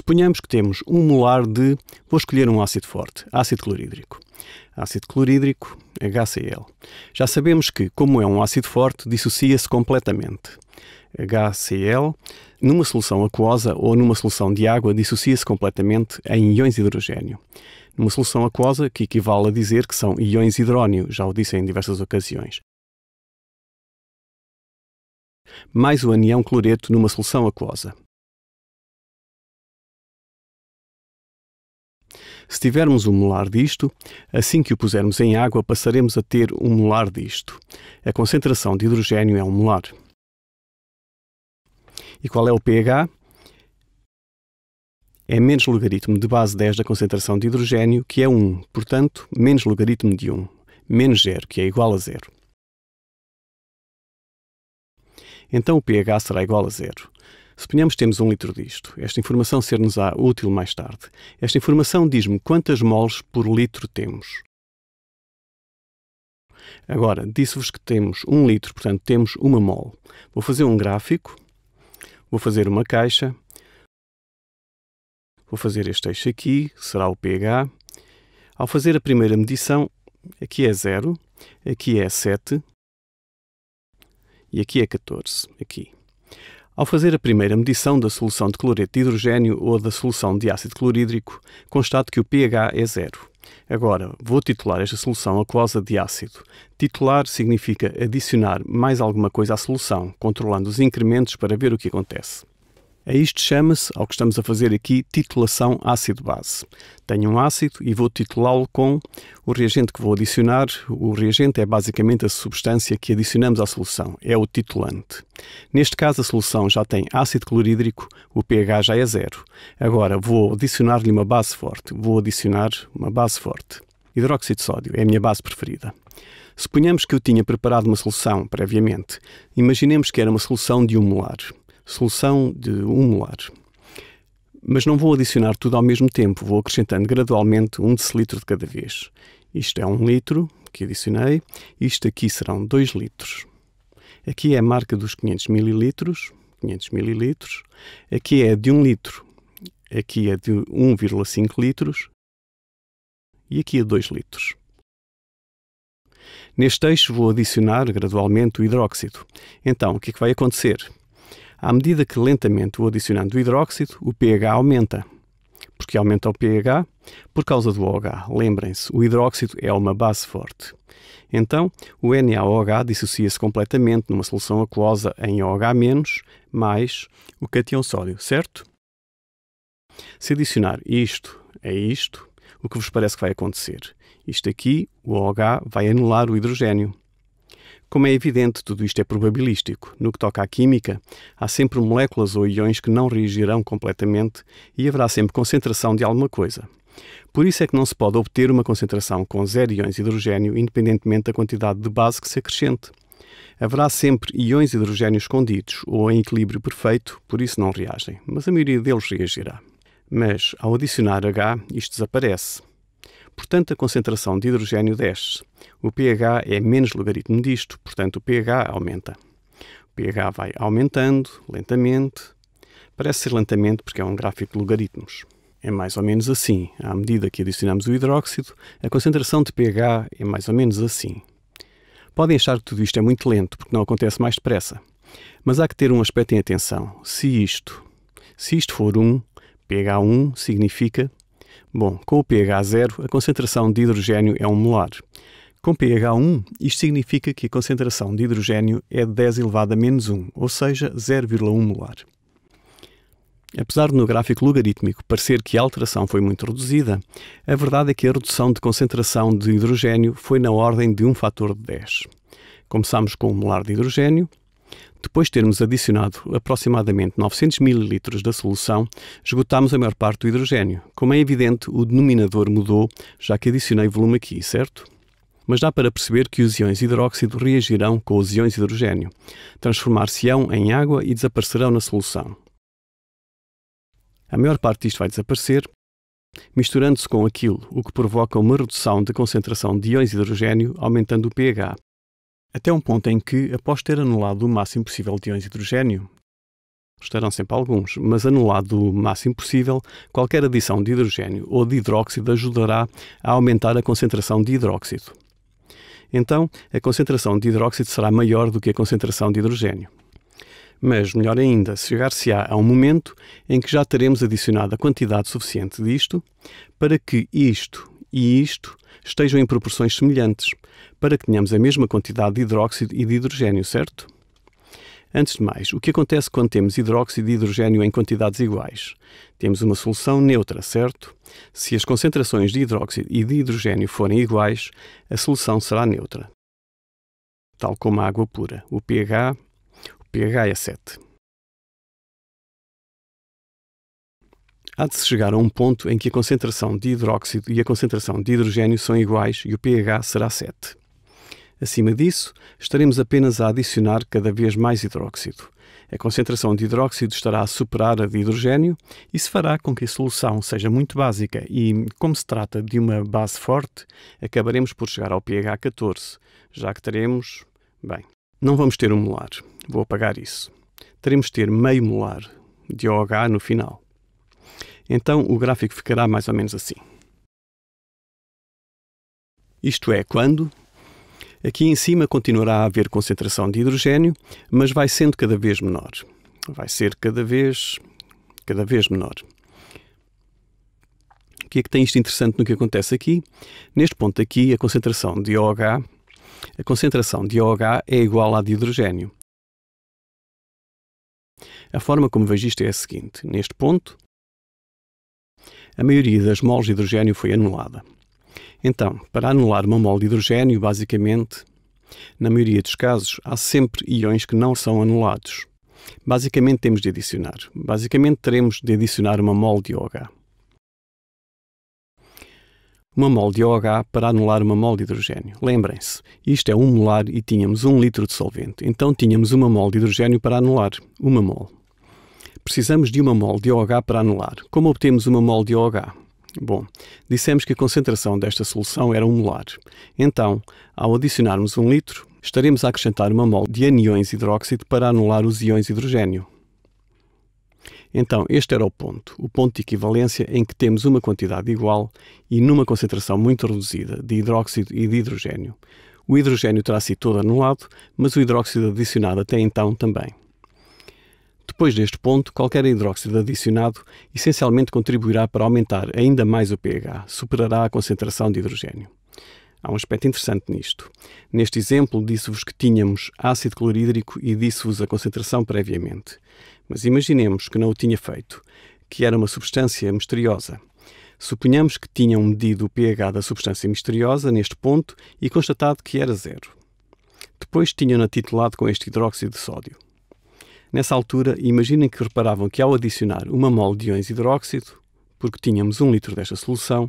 Suponhamos que temos um molar de. Vou escolher um ácido forte, ácido clorídrico. Ácido clorídrico, é HCl. Já sabemos que, como é um ácido forte, dissocia-se completamente. HCl, numa solução aquosa ou numa solução de água, dissocia-se completamente em íons de hidrogênio. Numa solução aquosa, que equivale a dizer que são íons hidrónio, já o disse em diversas ocasiões. Mais o anião cloreto numa solução aquosa. Se tivermos um molar disto, assim que o pusermos em água, passaremos a ter um molar disto. A concentração de hidrogênio é um molar. E qual é o pH? é menos logaritmo de base 10 da concentração de hidrogênio, que é 1, portanto, menos logaritmo de 1, menos 0, que é igual a 0. Então o pH será igual a 0. Suponhamos que temos um litro disto. Esta informação ser-nos-á útil mais tarde. Esta informação diz-me quantas moles por litro temos. Agora, disse-vos que temos um litro, portanto temos uma mol. Vou fazer um gráfico, vou fazer uma caixa, vou fazer este eixo aqui, será o pH. Ao fazer a primeira medição, aqui é 0, aqui é 7 e aqui é 14, aqui. Ao fazer a primeira medição da solução de cloreto de hidrogênio ou da solução de ácido clorídrico, constato que o pH é zero. Agora, vou titular esta solução aquosa de ácido. Titular significa adicionar mais alguma coisa à solução, controlando os incrementos para ver o que acontece. A isto chama-se, ao que estamos a fazer aqui, titulação ácido-base. Tenho um ácido e vou titulá-lo com o reagente que vou adicionar. O reagente é basicamente a substância que adicionamos à solução, é o titulante. Neste caso, a solução já tem ácido clorídrico, o pH já é zero. Agora vou adicionar-lhe uma base forte. Vou adicionar uma base forte. Hidróxido de sódio é a minha base preferida. Suponhamos que eu tinha preparado uma solução previamente. Imaginemos que era uma solução de um molar solução de um molar. Mas não vou adicionar tudo ao mesmo tempo, vou acrescentando gradualmente um decilitro de cada vez. Isto é um litro que adicionei, isto aqui serão dois litros. Aqui é a marca dos 500 mililitros, 500 mililitros. Aqui é de um litro, aqui é de 1,5 litros e aqui é 2 litros. Neste eixo vou adicionar gradualmente o hidróxido. Então, o que, é que vai acontecer? À medida que lentamente o adicionando hidróxido, o pH aumenta. Porque aumenta o pH? Por causa do OH. Lembrem-se, o hidróxido é uma base forte. Então, o NaOH dissocia-se completamente numa solução aquosa em OH- mais o cátion sódio, certo? Se adicionar isto a isto, o que vos parece que vai acontecer? Isto aqui, o OH, vai anular o hidrogênio. Como é evidente, tudo isto é probabilístico. No que toca à química, há sempre moléculas ou iões que não reagirão completamente e haverá sempre concentração de alguma coisa. Por isso é que não se pode obter uma concentração com zero íons de hidrogênio independentemente da quantidade de base que se acrescente. Haverá sempre íons de hidrogênio escondidos ou em equilíbrio perfeito, por isso não reagem, mas a maioria deles reagirá. Mas, ao adicionar H, isto desaparece. Portanto, a concentração de hidrogênio desce. O pH é menos logaritmo disto, portanto, o pH aumenta. O pH vai aumentando lentamente. Parece ser lentamente porque é um gráfico de logaritmos. É mais ou menos assim. À medida que adicionamos o hidróxido, a concentração de pH é mais ou menos assim. Podem achar que tudo isto é muito lento, porque não acontece mais depressa. Mas há que ter um aspecto em atenção. Se isto, se isto for 1, pH 1 significa Bom, com o pH 0, a concentração de hidrogênio é 1 molar. Com pH 1, isto significa que a concentração de hidrogênio é 10 elevado a menos 1, ou seja, 0,1 molar. Apesar de no gráfico logarítmico parecer que a alteração foi muito reduzida, a verdade é que a redução de concentração de hidrogênio foi na ordem de um fator de 10. Começamos com 1 molar de hidrogênio, depois de termos adicionado aproximadamente 900 ml da solução, esgotámos a maior parte do hidrogênio. Como é evidente, o denominador mudou, já que adicionei volume aqui, certo? Mas dá para perceber que os íons hidróxido reagirão com os íons hidrogênio, transformar-se-ão em água e desaparecerão na solução. A maior parte disto vai desaparecer, misturando-se com aquilo, o que provoca uma redução da concentração de íons hidrogênio, aumentando o pH até um ponto em que, após ter anulado o máximo possível de íons de hidrogênio, estarão sempre alguns, mas anulado o máximo possível, qualquer adição de hidrogênio ou de hidróxido ajudará a aumentar a concentração de hidróxido. Então, a concentração de hidróxido será maior do que a concentração de hidrogênio. Mas, melhor ainda, chegar-se-á a um momento em que já teremos adicionado a quantidade suficiente disto para que isto e isto estejam em proporções semelhantes, para que tenhamos a mesma quantidade de hidróxido e de hidrogênio, certo? Antes de mais, o que acontece quando temos hidróxido e hidrogênio em quantidades iguais? Temos uma solução neutra, certo? Se as concentrações de hidróxido e de hidrogênio forem iguais, a solução será neutra. Tal como a água pura, o pH, o pH é 7. há de se chegar a um ponto em que a concentração de hidróxido e a concentração de hidrogênio são iguais e o pH será 7. Acima disso, estaremos apenas a adicionar cada vez mais hidróxido. A concentração de hidróxido estará a superar a de hidrogênio. Isso fará com que a solução seja muito básica e, como se trata de uma base forte, acabaremos por chegar ao pH 14, já que teremos. Bem, não vamos ter um molar, vou apagar isso. Teremos de ter meio molar de OH no final. Então o gráfico ficará mais ou menos assim. Isto é, quando? Aqui em cima continuará a haver concentração de hidrogênio, mas vai sendo cada vez menor. Vai ser cada vez, cada vez menor. O que é que tem isto interessante no que acontece aqui? Neste ponto aqui, a concentração de OH, a concentração de OH é igual à de hidrogênio. A forma como vejo isto é a seguinte. Neste ponto, a maioria das moles de hidrogênio foi anulada. Então, para anular uma mole de hidrogênio, basicamente, na maioria dos casos, há sempre íons que não são anulados. Basicamente, temos de adicionar. Basicamente, teremos de adicionar uma mole de OH. Uma mole de OH para anular uma mole de hidrogênio. Lembrem-se, isto é um molar e tínhamos um litro de solvente. Então, tínhamos uma mole de hidrogênio para anular uma mole. Precisamos de uma mol de OH para anular. Como obtemos uma mol de OH? Bom, dissemos que a concentração desta solução era 1 molar. Então, ao adicionarmos 1 litro, estaremos a acrescentar uma mol de anions hidróxido para anular os íons hidrogênio. Então, este era o ponto, o ponto de equivalência em que temos uma quantidade igual e numa concentração muito reduzida de hidróxido e de hidrogênio. O hidrogênio terá sido todo anulado, mas o hidróxido adicionado até então também. Depois deste ponto, qualquer hidróxido adicionado essencialmente contribuirá para aumentar ainda mais o pH, superará a concentração de hidrogênio. Há um aspecto interessante nisto. Neste exemplo, disse-vos que tínhamos ácido clorídrico e disse-vos a concentração previamente. Mas imaginemos que não o tinha feito, que era uma substância misteriosa. Suponhamos que tinham medido o pH da substância misteriosa neste ponto e constatado que era zero. Depois tinham-na titulado com este hidróxido de sódio. Nessa altura, imaginem que reparavam que ao adicionar uma mol de íons hidróxido, porque tínhamos um litro desta solução,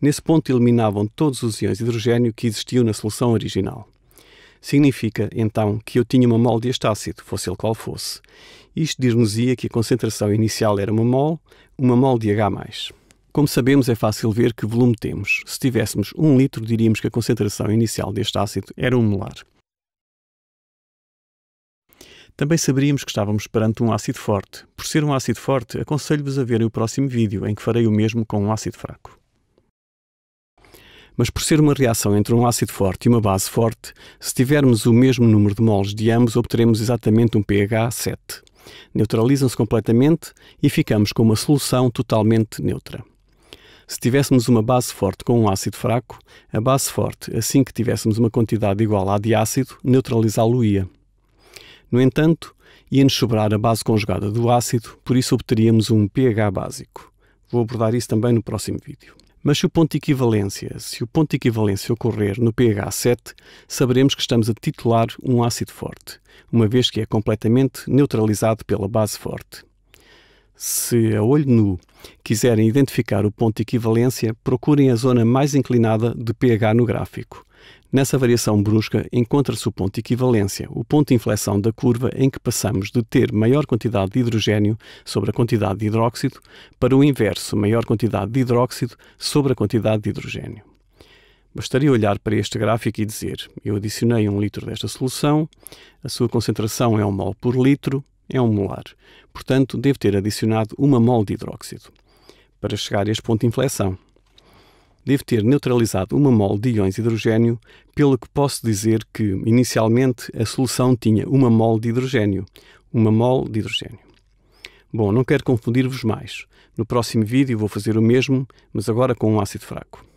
nesse ponto eliminavam todos os íons de hidrogênio que existiam na solução original. Significa, então, que eu tinha uma mol de este ácido, fosse ele qual fosse. Isto dir-nos-ia que a concentração inicial era uma mol, uma mol de H+. Como sabemos, é fácil ver que volume temos. Se tivéssemos um litro, diríamos que a concentração inicial deste ácido era um molar também saberíamos que estávamos perante um ácido forte. Por ser um ácido forte, aconselho-vos a verem o próximo vídeo, em que farei o mesmo com um ácido fraco. Mas por ser uma reação entre um ácido forte e uma base forte, se tivermos o mesmo número de moles de ambos, obteremos exatamente um pH 7. Neutralizam-se completamente e ficamos com uma solução totalmente neutra. Se tivéssemos uma base forte com um ácido fraco, a base forte, assim que tivéssemos uma quantidade igual à de ácido, neutralizá-lo-ia. No entanto, ia-nos sobrar a base conjugada do ácido, por isso obteríamos um pH básico. Vou abordar isso também no próximo vídeo. Mas se o ponto de equivalência, se o ponto de equivalência ocorrer no pH 7, saberemos que estamos a titular um ácido forte, uma vez que é completamente neutralizado pela base forte. Se a olho nu quiserem identificar o ponto de equivalência, procurem a zona mais inclinada de pH no gráfico. Nessa variação brusca encontra-se o ponto de equivalência, o ponto de inflexão da curva em que passamos de ter maior quantidade de hidrogênio sobre a quantidade de hidróxido para o inverso, maior quantidade de hidróxido sobre a quantidade de hidrogênio. Bastaria olhar para este gráfico e dizer: eu adicionei um litro desta solução, a sua concentração é um mol por litro, é um molar. Portanto, devo ter adicionado uma mol de hidróxido para chegar a este ponto de inflexão devo ter neutralizado uma mol de íons de hidrogênio, pelo que posso dizer que, inicialmente, a solução tinha uma mol de hidrogênio. Uma mol de hidrogênio. Bom, não quero confundir-vos mais. No próximo vídeo vou fazer o mesmo, mas agora com um ácido fraco.